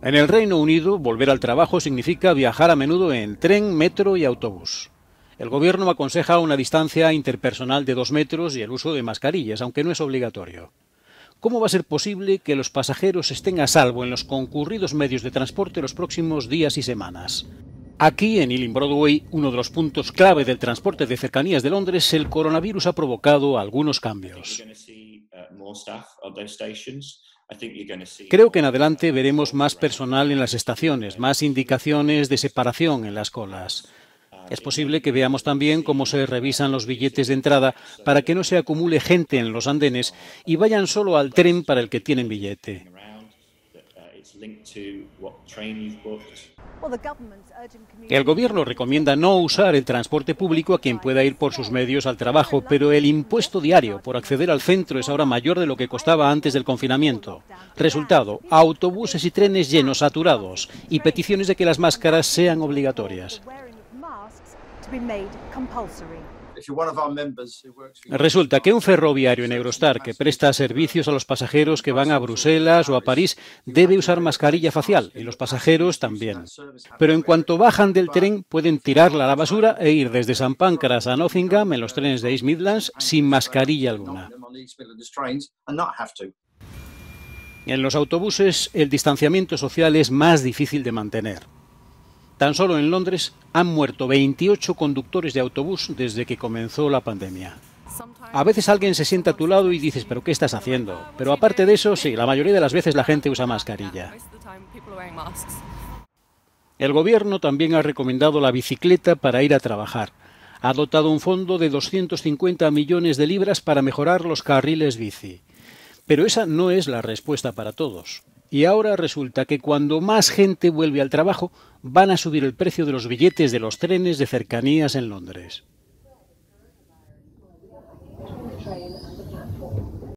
En el Reino Unido, volver al trabajo significa viajar a menudo en tren, metro y autobús. El gobierno aconseja una distancia interpersonal de dos metros y el uso de mascarillas, aunque no es obligatorio. ¿Cómo va a ser posible que los pasajeros estén a salvo en los concurridos medios de transporte los próximos días y semanas? Aquí, en Ealing Broadway, uno de los puntos clave del transporte de cercanías de Londres, el coronavirus ha provocado algunos cambios. Creo que en adelante veremos más personal en las estaciones, más indicaciones de separación en las colas. Es posible que veamos también cómo se revisan los billetes de entrada para que no se acumule gente en los andenes y vayan solo al tren para el que tienen billete. El gobierno recomienda no usar el transporte público a quien pueda ir por sus medios al trabajo, pero el impuesto diario por acceder al centro es ahora mayor de lo que costaba antes del confinamiento. Resultado, autobuses y trenes llenos, saturados, y peticiones de que las máscaras sean obligatorias. Resulta que un ferroviario en Eurostar que presta servicios a los pasajeros que van a Bruselas o a París debe usar mascarilla facial y los pasajeros también. Pero en cuanto bajan del tren pueden tirarla a la basura e ir desde San Pancras a Nottingham en los trenes de East Midlands sin mascarilla alguna. En los autobuses el distanciamiento social es más difícil de mantener. Tan solo en Londres han muerto 28 conductores de autobús desde que comenzó la pandemia. A veces alguien se sienta a tu lado y dices, pero ¿qué estás haciendo? Pero aparte de eso, sí, la mayoría de las veces la gente usa mascarilla. El gobierno también ha recomendado la bicicleta para ir a trabajar. Ha dotado un fondo de 250 millones de libras para mejorar los carriles bici. Pero esa no es la respuesta para todos. Y ahora resulta que cuando más gente vuelve al trabajo, van a subir el precio de los billetes de los trenes de cercanías en Londres.